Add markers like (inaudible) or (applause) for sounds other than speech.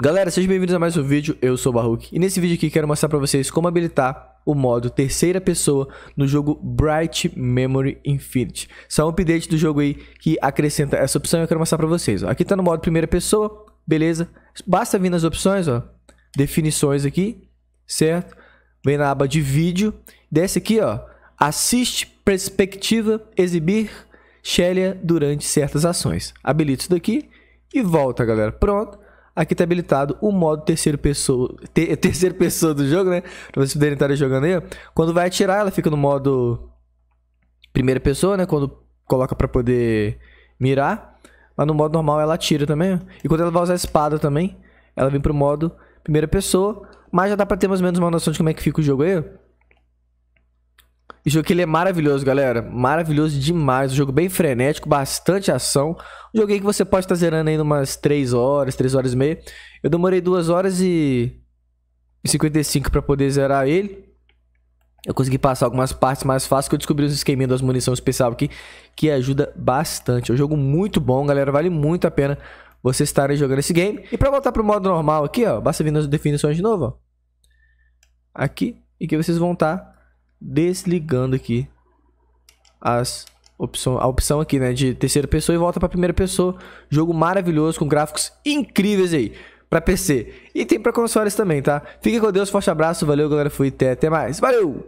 Galera, sejam bem-vindos a mais um vídeo, eu sou o Baruch e nesse vídeo aqui quero mostrar para vocês como habilitar o modo terceira pessoa no jogo Bright Memory Infinity. Isso é um update do jogo aí que acrescenta essa opção e eu quero mostrar para vocês. Ó. Aqui está no modo primeira pessoa, beleza? Basta vir nas opções, ó, definições aqui, certo? Vem na aba de vídeo, desce aqui, ó, assiste, perspectiva, exibir, Shelia durante certas ações. Habilita isso daqui e volta, galera. Pronto aqui tá habilitado o modo terceiro pessoa, ter, (laughs) terceira pessoa do jogo, né? Pra vocês poderem estar jogando aí. Quando vai atirar, ela fica no modo primeira pessoa, né? Quando coloca para poder mirar. Mas no modo normal ela atira também. E quando ela vai usar a espada também, ela vem pro modo primeira pessoa. Mas já dá pra ter mais ou menos uma noção de como é que fica o jogo aí. Esse jogo aqui ele é maravilhoso, galera. Maravilhoso demais. Um jogo bem frenético, bastante ação. Um jogo aí que você pode estar tá zerando aí umas 3 horas, 3 horas e meia. Eu demorei 2 horas e 55 para poder zerar ele. Eu consegui passar algumas partes mais fáceis que eu descobri os esqueminhos das munições especial aqui, que ajuda bastante. É um jogo muito bom, galera. Vale muito a pena vocês estarem jogando esse game. E para voltar pro modo normal aqui, ó, basta vir nas definições de novo, ó. Aqui, e que vocês vão estar tá desligando aqui as opção, a opção aqui, né, de terceira pessoa e volta para primeira pessoa. Jogo maravilhoso com gráficos incríveis aí para PC. E tem para consoles também, tá? Fica com Deus, forte abraço, valeu galera, fui até, até mais. Valeu.